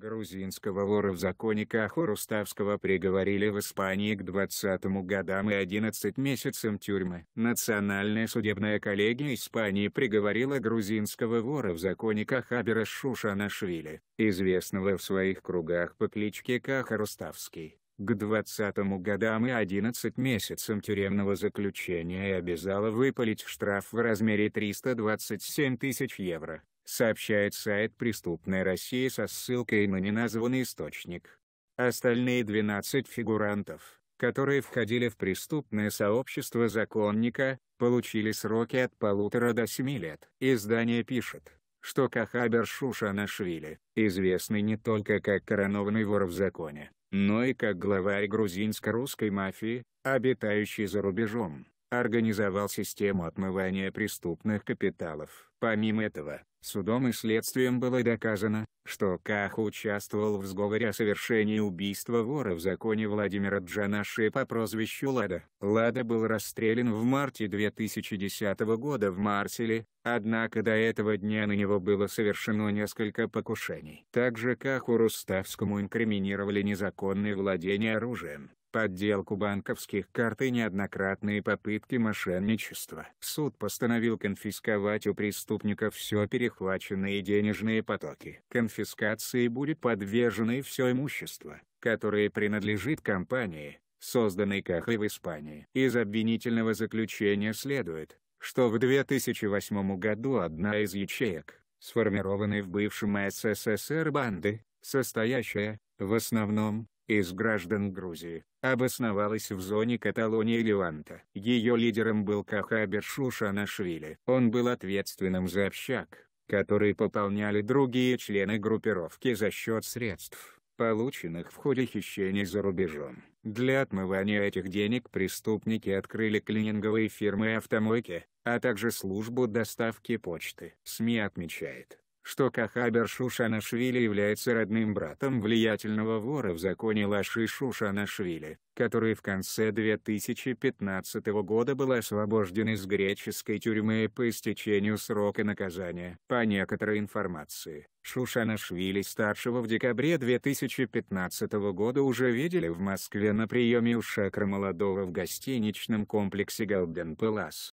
Грузинского вора в законе Кахо а Руставского приговорили в Испании к 20 годам и 11 месяцам тюрьмы. Национальная судебная коллегия Испании приговорила грузинского вора в законе Кахабера Шушанашвили, известного в своих кругах по кличке Каха Руставский к 20 годам и 11 месяцам тюремного заключения и обязала выпалить штраф в размере 327 тысяч евро сообщает сайт «Преступная Россия» со ссылкой на неназванный источник. Остальные 12 фигурантов, которые входили в преступное сообщество законника, получили сроки от полутора до семи лет. Издание пишет, что Кахабер Шушанашвили, известный не только как коронованный вор в законе, но и как главарь грузинско-русской мафии, обитающий за рубежом, организовал систему отмывания преступных капиталов. Помимо этого, судом и следствием было доказано, что Ках участвовал в сговоре о совершении убийства вора в законе Владимира Джанаши по прозвищу Лада. Лада был расстрелян в марте 2010 года в Марселе, однако до этого дня на него было совершено несколько покушений. Также Каху Руставскому инкриминировали незаконное владение оружием подделку банковских карт и неоднократные попытки мошенничества. Суд постановил конфисковать у преступника все перехваченные денежные потоки. Конфискации будет подвержено и все имущество, которое принадлежит компании, созданной Кахой в Испании. Из обвинительного заключения следует, что в 2008 году одна из ячеек, сформированной в бывшем СССР банды, состоящая, в основном, из граждан Грузии, обосновалась в зоне Каталонии и Леванта. Ее лидером был Кахабер Шушанашвили. Он был ответственным за общак, который пополняли другие члены группировки за счет средств, полученных в ходе хищений за рубежом. Для отмывания этих денег преступники открыли клининговые фирмы автомойки, а также службу доставки почты. СМИ отмечает, что Кахабер Шушанашвили является родным братом влиятельного вора в законе Лаши Шушанашвили, который в конце 2015 года был освобожден из греческой тюрьмы по истечению срока наказания. По некоторой информации, Шушанашвили-старшего в декабре 2015 года уже видели в Москве на приеме у Шакра-молодого в гостиничном комплексе «Голден Пелас».